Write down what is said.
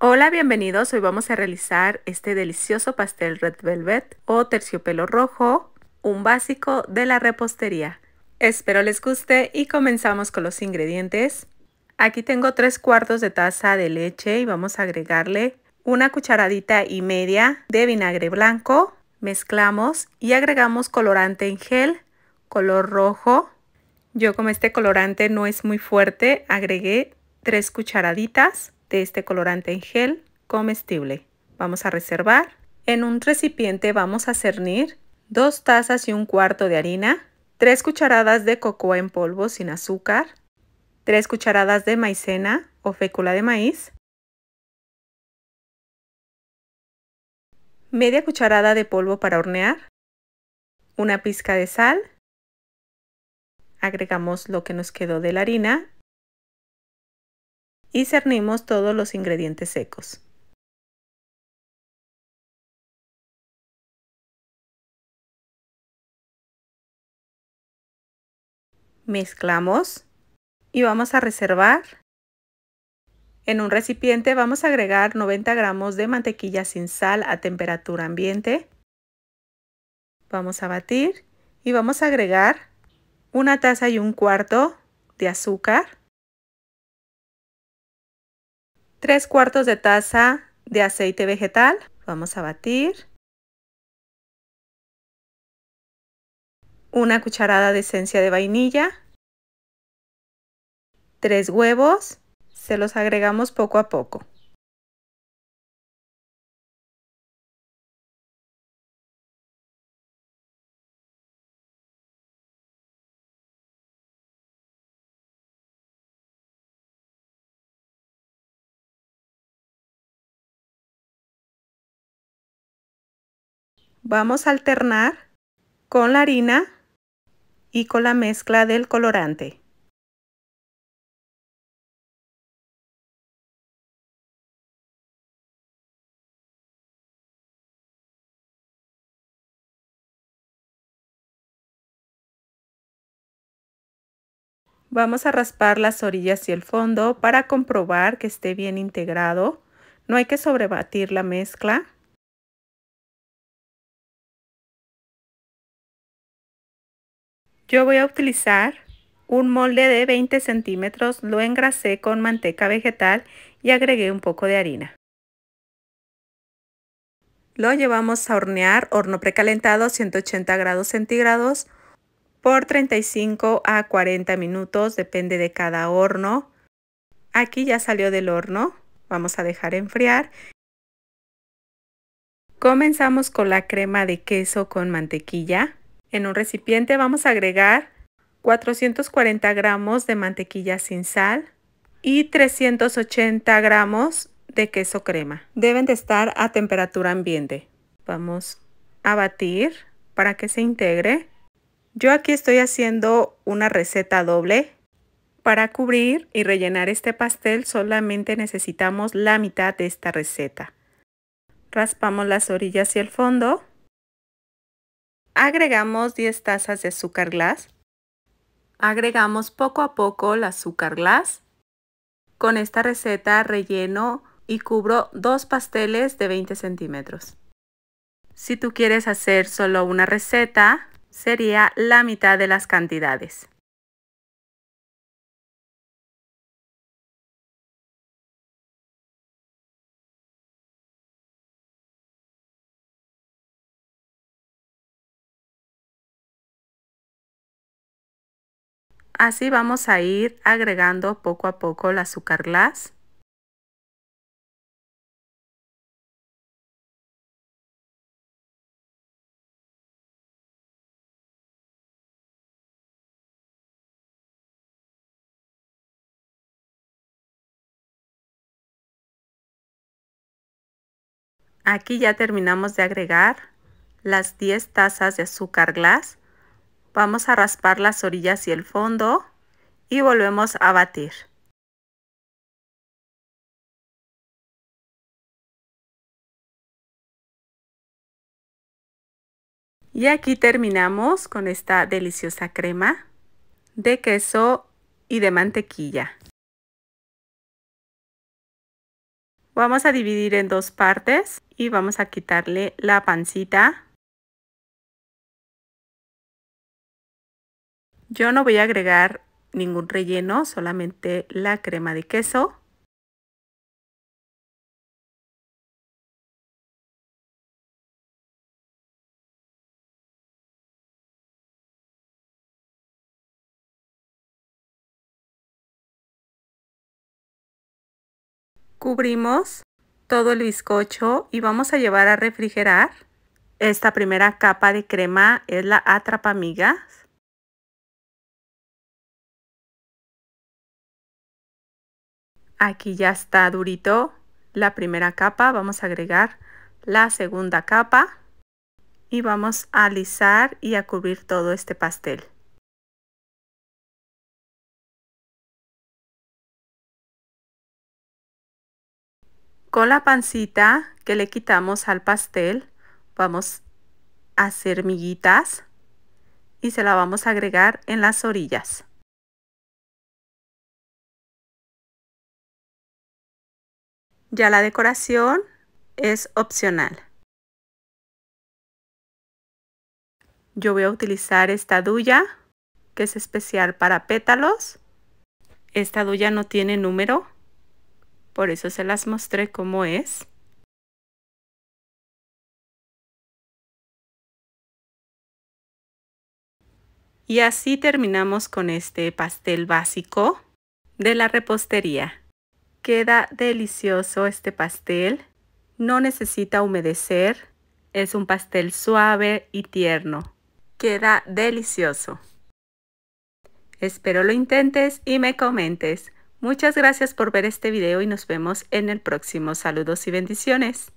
Hola, bienvenidos. Hoy vamos a realizar este delicioso pastel red velvet o terciopelo rojo, un básico de la repostería. Espero les guste y comenzamos con los ingredientes. Aquí tengo 3 cuartos de taza de leche y vamos a agregarle una cucharadita y media de vinagre blanco. Mezclamos y agregamos colorante en gel, color rojo. Yo como este colorante no es muy fuerte, agregué 3 cucharaditas de este colorante en gel comestible. Vamos a reservar. En un recipiente vamos a cernir 2 tazas y un cuarto de harina, 3 cucharadas de cocoa en polvo sin azúcar, 3 cucharadas de maicena o fécula de maíz, media cucharada de polvo para hornear, una pizca de sal, agregamos lo que nos quedó de la harina y cernimos todos los ingredientes secos. Mezclamos y vamos a reservar. En un recipiente vamos a agregar 90 gramos de mantequilla sin sal a temperatura ambiente. Vamos a batir y vamos a agregar una taza y un cuarto de azúcar. 3 cuartos de taza de aceite vegetal. Vamos a batir. Una cucharada de esencia de vainilla. Tres huevos. Se los agregamos poco a poco. vamos a alternar con la harina y con la mezcla del colorante. Vamos a raspar las orillas y el fondo para comprobar que esté bien integrado. No hay que sobrebatir la mezcla. Yo voy a utilizar un molde de 20 centímetros, lo engrasé con manteca vegetal y agregué un poco de harina. Lo llevamos a hornear, horno precalentado a 180 grados centígrados por 35 a 40 minutos, depende de cada horno. Aquí ya salió del horno, vamos a dejar enfriar. Comenzamos con la crema de queso con mantequilla. En un recipiente vamos a agregar 440 gramos de mantequilla sin sal y 380 gramos de queso crema. Deben de estar a temperatura ambiente. Vamos a batir para que se integre. Yo aquí estoy haciendo una receta doble. Para cubrir y rellenar este pastel solamente necesitamos la mitad de esta receta. Raspamos las orillas y el fondo Agregamos 10 tazas de azúcar glas. Agregamos poco a poco el azúcar glas. Con esta receta relleno y cubro dos pasteles de 20 centímetros. Si tú quieres hacer solo una receta, sería la mitad de las cantidades. Así vamos a ir agregando poco a poco el azúcar glass. Aquí ya terminamos de agregar las 10 tazas de azúcar glas. Vamos a raspar las orillas y el fondo y volvemos a batir. Y aquí terminamos con esta deliciosa crema de queso y de mantequilla. Vamos a dividir en dos partes y vamos a quitarle la pancita Yo no voy a agregar ningún relleno, solamente la crema de queso. Cubrimos todo el bizcocho y vamos a llevar a refrigerar. Esta primera capa de crema es la atrapamigas. Aquí ya está durito la primera capa. Vamos a agregar la segunda capa y vamos a alisar y a cubrir todo este pastel. Con la pancita que le quitamos al pastel vamos a hacer miguitas y se la vamos a agregar en las orillas. Ya la decoración es opcional. Yo voy a utilizar esta duya que es especial para pétalos. Esta duya no tiene número, por eso se las mostré cómo es. Y así terminamos con este pastel básico de la repostería. Queda delicioso este pastel. No necesita humedecer. Es un pastel suave y tierno. Queda delicioso. Espero lo intentes y me comentes. Muchas gracias por ver este video y nos vemos en el próximo. Saludos y bendiciones.